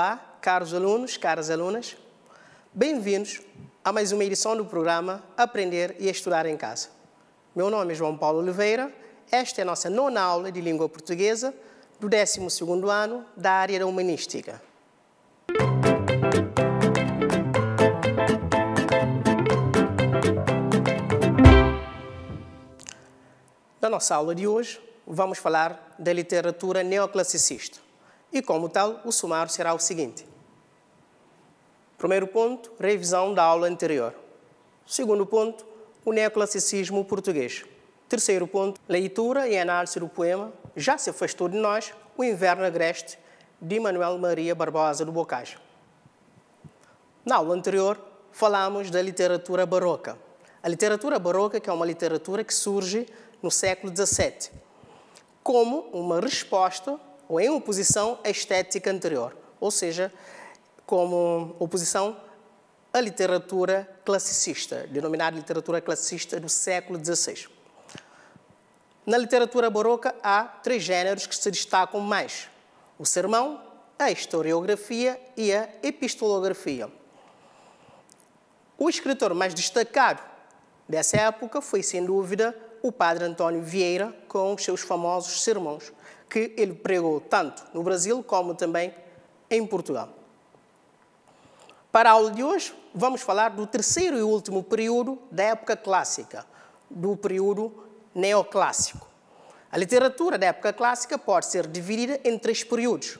Olá, caros alunos, caras alunas. Bem-vindos a mais uma edição do programa Aprender e Estudar em Casa. Meu nome é João Paulo Oliveira. Esta é a nossa nona aula de língua portuguesa do 12 ano da área da Humanística. Na nossa aula de hoje, vamos falar da literatura neoclassicista e, como tal, o sumário será o seguinte. Primeiro ponto, revisão da aula anterior. Segundo ponto, o neoclassicismo português. Terceiro ponto, leitura e análise do poema Já se afastou de nós, o inverno agreste, de Manuel Maria Barbosa do Bocage. Na aula anterior, falámos da literatura barroca. A literatura barroca que é uma literatura que surge no século XVII como uma resposta ou em oposição à estética anterior, ou seja, como oposição à literatura classicista, denominada literatura classicista do século XVI. Na literatura barroca há três gêneros que se destacam mais: o sermão, a historiografia e a epistolografia. O escritor mais destacado dessa época foi, sem dúvida, o padre António Vieira, com os seus famosos sermões, que ele pregou tanto no Brasil como também em Portugal. Para a aula de hoje, vamos falar do terceiro e último período da época clássica, do período neoclássico. A literatura da época clássica pode ser dividida em três períodos.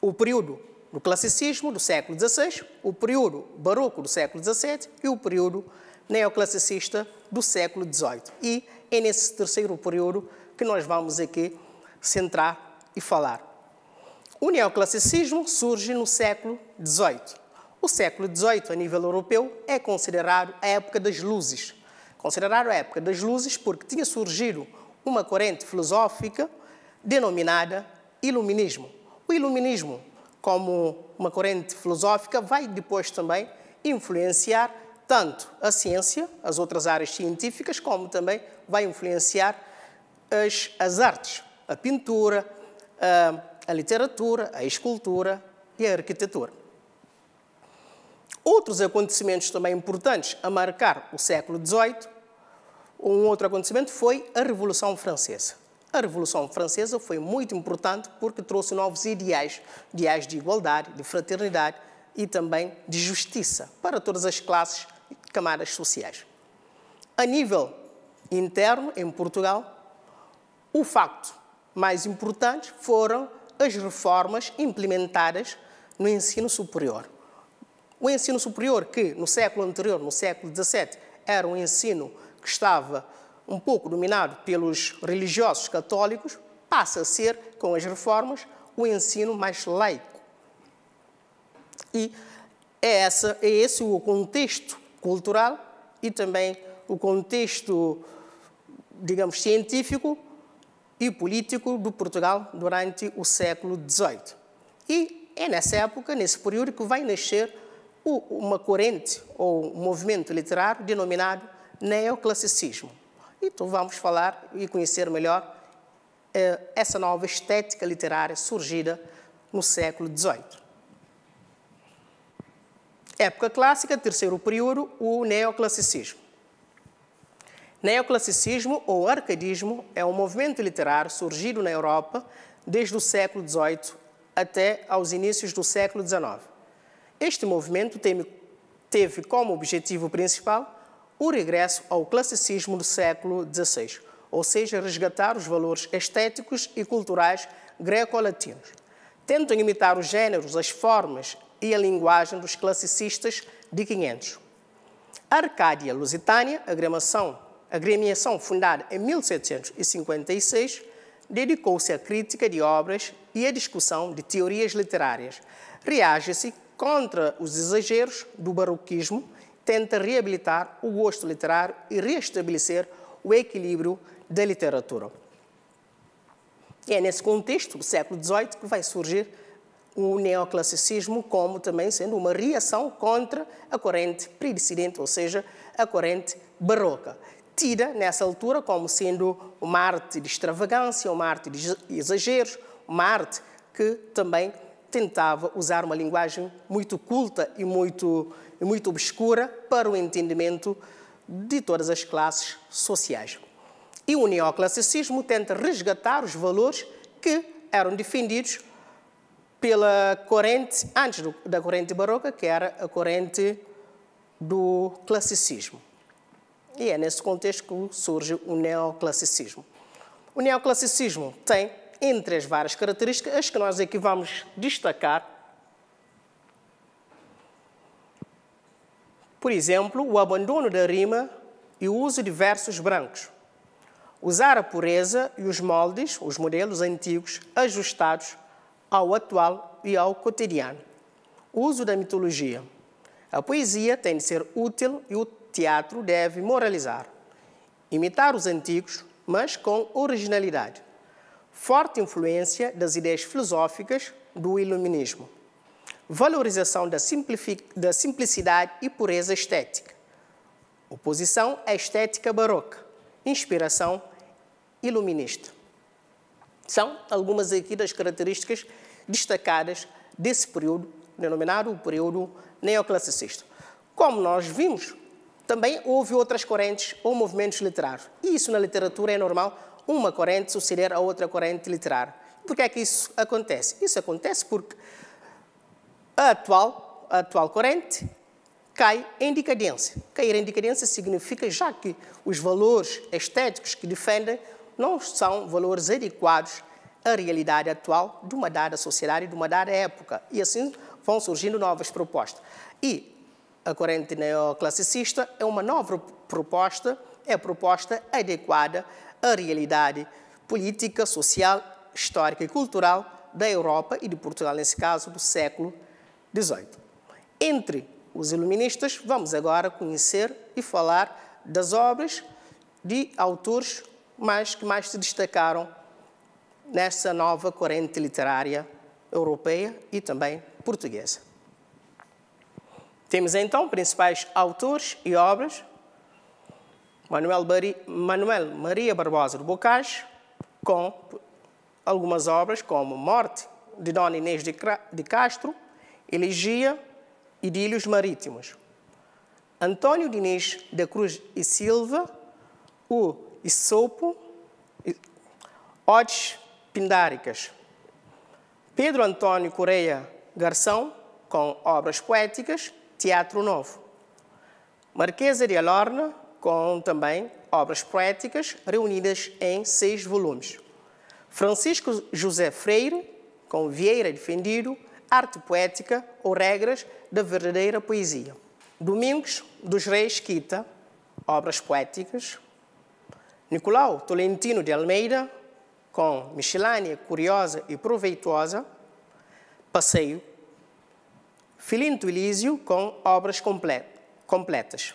O período do classicismo do século XVI, o período barroco do século XVII e o período neoclassicista do século XVIII. E é nesse terceiro período que nós vamos aqui centrar e falar. O neoclassicismo surge no século XVIII. O século XVIII, a nível europeu, é considerado a época das luzes. Considerado a época das luzes porque tinha surgido uma corrente filosófica denominada iluminismo. O iluminismo, como uma corrente filosófica, vai depois também influenciar tanto a ciência, as outras áreas científicas, como também vai influenciar as, as artes a pintura, a, a literatura, a escultura e a arquitetura. Outros acontecimentos também importantes a marcar o século XVIII, um outro acontecimento foi a Revolução Francesa. A Revolução Francesa foi muito importante porque trouxe novos ideais, ideais de igualdade, de fraternidade e também de justiça para todas as classes e camadas sociais. A nível interno, em Portugal, o facto mais importantes foram as reformas implementadas no ensino superior. O ensino superior, que no século anterior, no século XVII, era um ensino que estava um pouco dominado pelos religiosos católicos, passa a ser, com as reformas, o ensino mais laico. E é, essa, é esse o contexto cultural e também o contexto, digamos, científico e político do Portugal durante o século XVIII. E é nessa época, nesse período, que vai nascer uma corrente ou um movimento literário denominado neoclassicismo. Então vamos falar e conhecer melhor eh, essa nova estética literária surgida no século XVIII. Época clássica, terceiro período, o neoclassicismo. Neoclassicismo ou arcadismo é um movimento literário surgido na Europa desde o século XVIII até aos inícios do século XIX. Este movimento teve como objetivo principal o regresso ao classicismo do século XVI, ou seja, resgatar os valores estéticos e culturais greco-latinos. Tentam imitar os gêneros, as formas e a linguagem dos classicistas de 500. Arcádia Lusitânia, agremação a gremiação fundada em 1756 dedicou-se à crítica de obras e à discussão de teorias literárias. Reage-se contra os exageros do barroquismo, tenta reabilitar o gosto literário e restabelecer o equilíbrio da literatura. E é nesse contexto do século XVIII que vai surgir o neoclassicismo como também sendo uma reação contra a corrente predissidente, ou seja, a corrente barroca tida nessa altura como sendo uma arte de extravagância, uma arte de exageros, uma arte que também tentava usar uma linguagem muito culta e muito, e muito obscura para o entendimento de todas as classes sociais. E o neoclassicismo tenta resgatar os valores que eram defendidos pela corrente, antes do, da corrente barroca, que era a corrente do classicismo. E é nesse contexto que surge o neoclassicismo. O neoclassicismo tem, entre as várias características, as que nós aqui vamos destacar. Por exemplo, o abandono da rima e o uso de versos brancos. Usar a pureza e os moldes, os modelos antigos, ajustados ao atual e ao cotidiano. O uso da mitologia. A poesia tem de ser útil e teatro deve moralizar, imitar os antigos, mas com originalidade. Forte influência das ideias filosóficas do iluminismo. Valorização da, da simplicidade e pureza estética. Oposição à estética barroca. Inspiração iluminista. São algumas aqui das características destacadas desse período, denominado o período neoclassicista. Como nós vimos, também houve outras correntes ou movimentos literários. E isso na literatura é normal, uma corrente suceder a outra corrente literária. Por que é que isso acontece? Isso acontece porque a atual, a atual corrente cai em decadência. Cair em decadência significa já que os valores estéticos que defendem não são valores adequados à realidade atual de uma dada sociedade, de uma dada época. E assim vão surgindo novas propostas. E a corrente neoclassicista é uma nova proposta, é proposta adequada à realidade política, social, histórica e cultural da Europa e de Portugal, nesse caso, do século XVIII. Entre os iluministas, vamos agora conhecer e falar das obras de autores mais, que mais se destacaram nessa nova corrente literária europeia e também portuguesa. Temos então principais autores e obras: Manuel, Bari, Manuel Maria Barbosa de Bocage, com algumas obras como Morte de Dona Inês de, de Castro, Elegia, e Idílios Marítimos. Antônio Diniz da Cruz e Silva, o Isopo, Odes Pindáricas. Pedro Antônio Correia Garção, com obras poéticas, Teatro Novo. Marquesa de Alorna, com também obras poéticas reunidas em seis volumes. Francisco José Freire, com Vieira Defendido, Arte Poética ou Regras da Verdadeira Poesia. Domingos dos Reis Quita, Obras Poéticas. Nicolau Tolentino de Almeida, com Michelânia Curiosa e Proveitosa, Passeio Filinto Elísio com obras completas.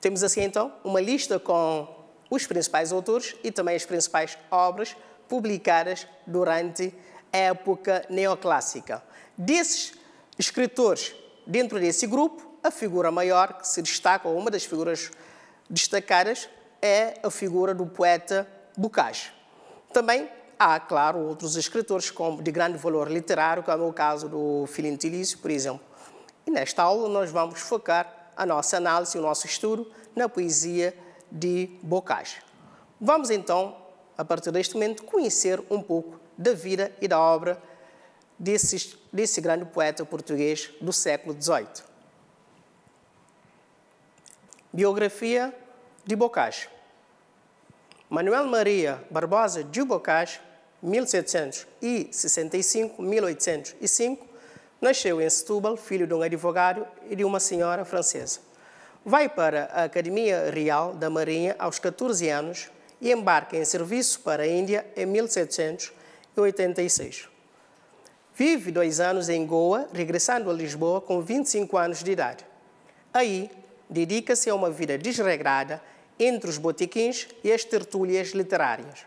Temos assim então uma lista com os principais autores e também as principais obras publicadas durante a época neoclássica. Desses escritores, dentro desse grupo, a figura maior que se destaca, ou uma das figuras destacadas, é a figura do poeta Bocage. Também Há, claro, outros escritores como, de grande valor literário, como é o caso do Tilício, por exemplo. E nesta aula nós vamos focar a nossa análise, o nosso estudo na poesia de Bocage. Vamos então, a partir deste momento, conhecer um pouco da vida e da obra desse, desse grande poeta português do século XVIII. Biografia de Bocage. Manuel Maria Barbosa de Bocage, 1765-1805, nasceu em Setúbal, filho de um advogado e de uma senhora francesa. Vai para a Academia Real da Marinha aos 14 anos e embarca em serviço para a Índia em 1786. Vive dois anos em Goa, regressando a Lisboa com 25 anos de idade. Aí, dedica-se a uma vida desregrada entre os botequins e as tertúlias literárias.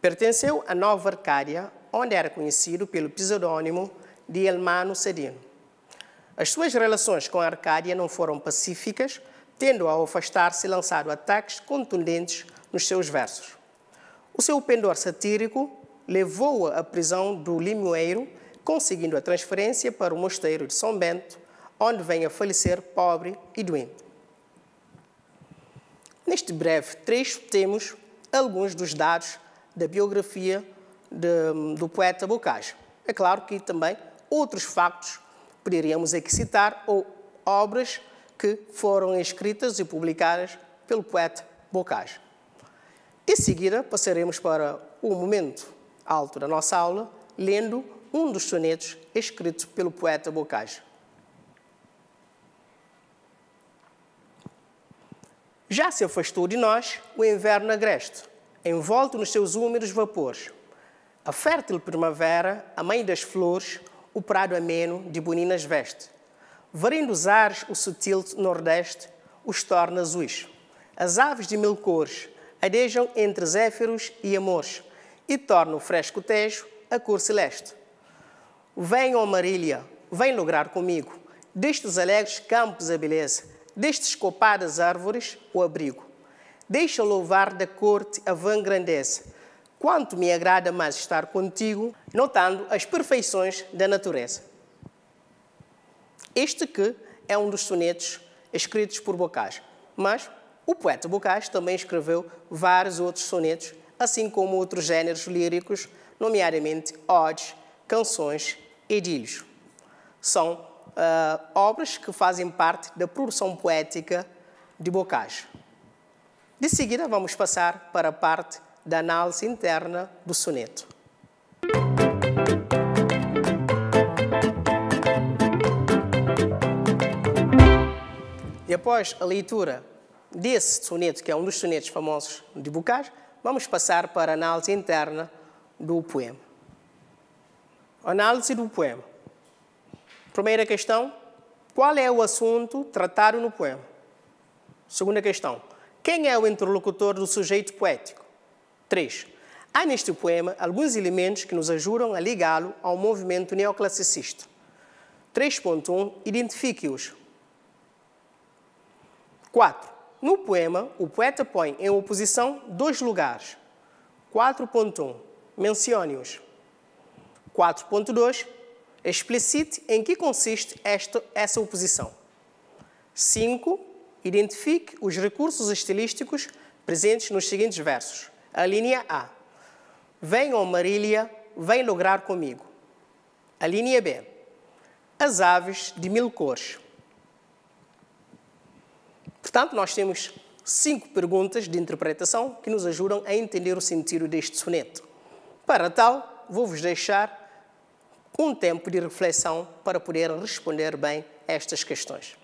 Pertenceu à Nova Arcádia, onde era conhecido pelo pseudônimo de Elmano Cedino. As suas relações com a Arcádia não foram pacíficas, tendo ao afastar-se lançado ataques contundentes nos seus versos. O seu pendor satírico levou-a à prisão do Limoeiro, conseguindo a transferência para o mosteiro de São Bento, onde vem a falecer pobre e doente. Neste breve trecho temos alguns dos dados da biografia de, do poeta Bocage. É claro que também outros factos poderíamos aqui citar ou obras que foram escritas e publicadas pelo poeta Bocage. De seguida, passaremos para o momento alto da nossa aula, lendo um dos sonetos escritos pelo poeta Bocage. Já se afastou de nós o inverno agreste, envolto nos seus úmidos vapores. A fértil primavera, a mãe das flores, o prado ameno de boninas veste. Varindo os ares, o sutil nordeste os torna azuis. As aves de mil cores adejam entre zéfiros e amores e torna o fresco tejo a cor celeste. ó Marília, vem lograr comigo destes alegres campos a beleza Deixe-se escopar as árvores o abrigo. Deixa louvar da corte a vã grandeza. Quanto me agrada mais estar contigo, notando as perfeições da natureza. Este que é um dos sonetos escritos por Bocage, mas o poeta Bocage também escreveu vários outros sonetos, assim como outros gêneros líricos, nomeadamente odes, canções e dilhos. São uh, obras que fazem parte da produção poética de Bocage. De seguida, vamos passar para a parte da análise interna do soneto. E após a leitura desse soneto, que é um dos sonetos famosos de Bocage, vamos passar para a análise interna do poema. Análise do poema. Primeira questão, qual é o assunto tratado no poema? Segunda questão, quem é o interlocutor do sujeito poético? 3. Há neste poema alguns elementos que nos ajudam a ligá-lo ao movimento neoclassicista. 3.1 Identifique-os. 4. No poema, o poeta põe em oposição dois lugares. 4.1 Mencione-os. 4.2 Explicite em que consiste esta, essa oposição. 5. Identifique os recursos estilísticos presentes nos seguintes versos. A linha A. Vem, Venham, Marília, vem lograr comigo. A linha B. As aves de mil cores. Portanto, nós temos cinco perguntas de interpretação que nos ajudam a entender o sentido deste soneto. Para tal, vou-vos deixar um tempo de reflexão para poder responder bem a estas questões.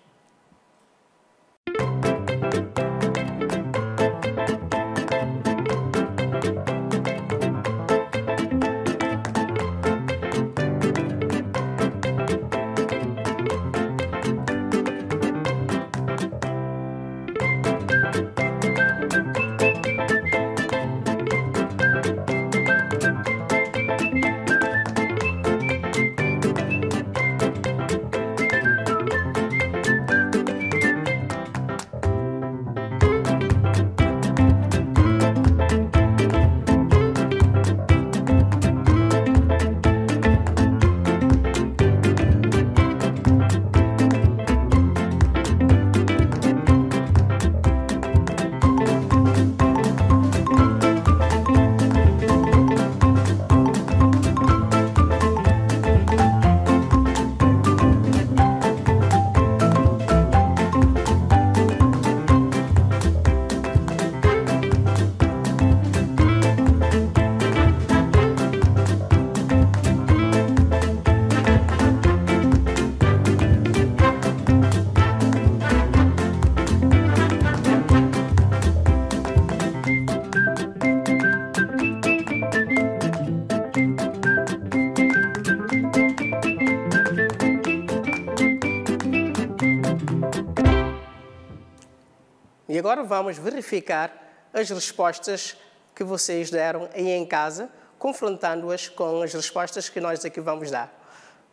agora vamos verificar as respostas que vocês deram aí em casa, confrontando-as com as respostas que nós aqui vamos dar.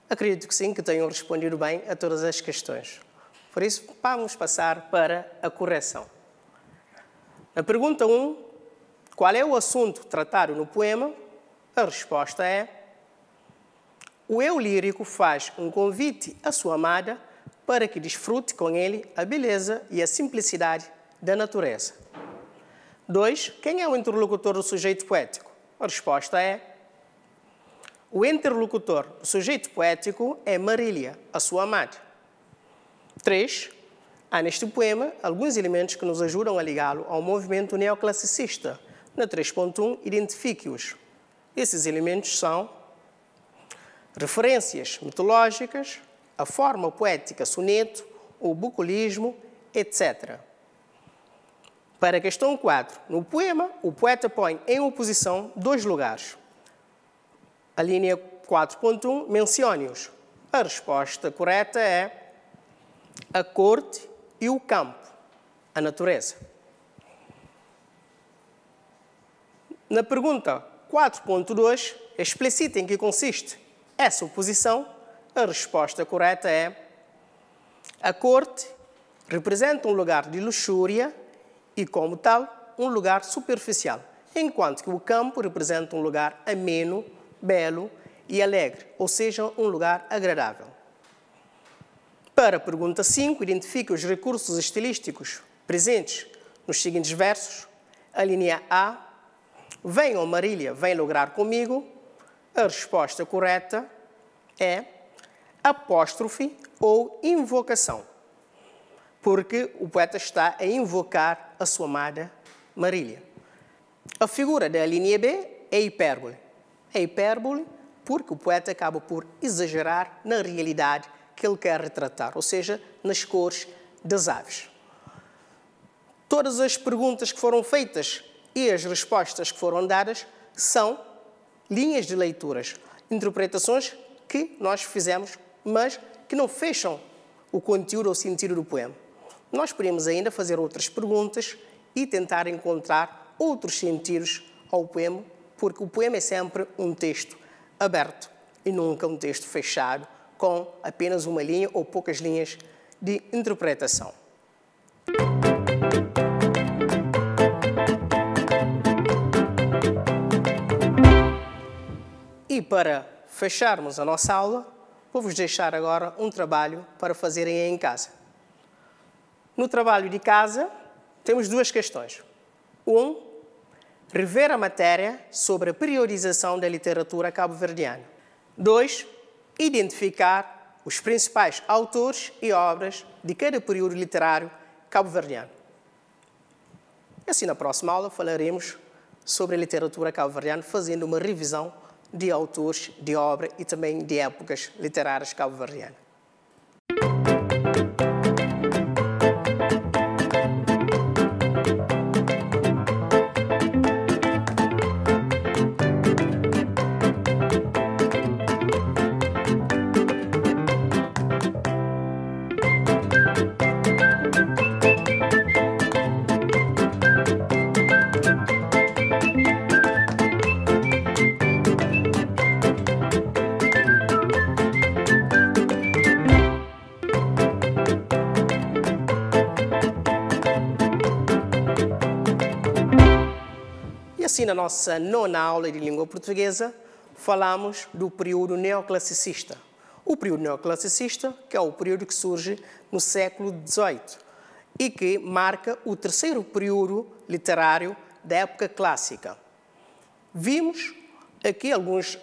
Acredito que sim, que tenham respondido bem a todas as questões. Por isso, vamos passar para a correção. Na pergunta 1, qual é o assunto tratado no poema? A resposta é: o eu lírico faz um convite à sua amada para que desfrute com ele a beleza e a simplicidade da natureza. 2. Quem é o interlocutor do sujeito poético? A resposta é o interlocutor do sujeito poético é Marília, a sua amada. 3. Há neste poema alguns elementos que nos ajudam a ligá-lo ao movimento neoclassicista. Na 3.1, identifique-os. Esses elementos são referências mitológicas, a forma poética soneto, o bucolismo, etc. Para a questão 4, no poema, o poeta põe em oposição dois lugares. A linha 4.1 mencione-os. A resposta correta é a corte e o campo, a natureza. Na pergunta 4.2, explicita em que consiste essa oposição. A resposta correta é a corte representa um lugar de luxúria e, como tal, um lugar superficial, enquanto que o campo representa um lugar ameno, belo e alegre, ou seja, um lugar agradável. Para a pergunta 5, identifique os recursos estilísticos presentes nos seguintes versos. A linha A, ou Marília, vem lograr comigo. A resposta correta é apóstrofe ou invocação porque o poeta está a invocar a sua amada Marília. A figura da linha B é hipérbole. É hipérbole porque o poeta acaba por exagerar na realidade que ele quer retratar, ou seja, nas cores das aves. Todas as perguntas que foram feitas e as respostas que foram dadas são linhas de leituras, interpretações que nós fizemos, mas que não fecham o conteúdo ou sentido do poema. Nós podemos ainda fazer outras perguntas e tentar encontrar outros sentidos ao poema, porque o poema é sempre um texto aberto e nunca um texto fechado com apenas uma linha ou poucas linhas de interpretação. E para fecharmos a nossa aula, vou-vos deixar agora um trabalho para fazerem em casa. No trabalho de casa, temos duas questões. Um, rever a matéria sobre a priorização da literatura cabo-verdiana. Dois, identificar os principais autores e obras de cada período literário cabo-verdiano. Assim, na próxima aula, falaremos sobre a literatura cabo-verdiana, fazendo uma revisão de autores, de obra e também de épocas literárias cabo-verdianas. Assim, na nossa nona aula de língua portuguesa, falámos do período neoclassicista. O período neoclassicista, que é o período que surge no século XVIII e que marca o terceiro período literário da época clássica. Vimos aqui alguns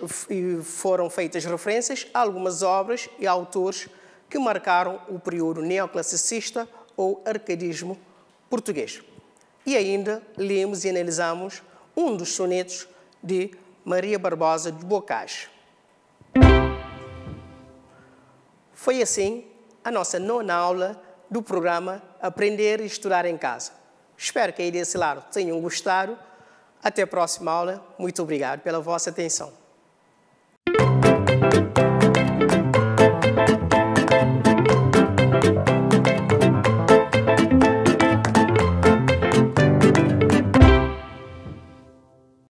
foram feitas referências a algumas obras e autores que marcaram o período neoclassicista ou arcadismo português. E ainda lemos e analisamos um dos sonetos de Maria Barbosa de Bocage. Foi assim a nossa nona aula do programa Aprender e Estudar em Casa. Espero que aí desse lado tenham gostado. Até a próxima aula. Muito obrigado pela vossa atenção. thank you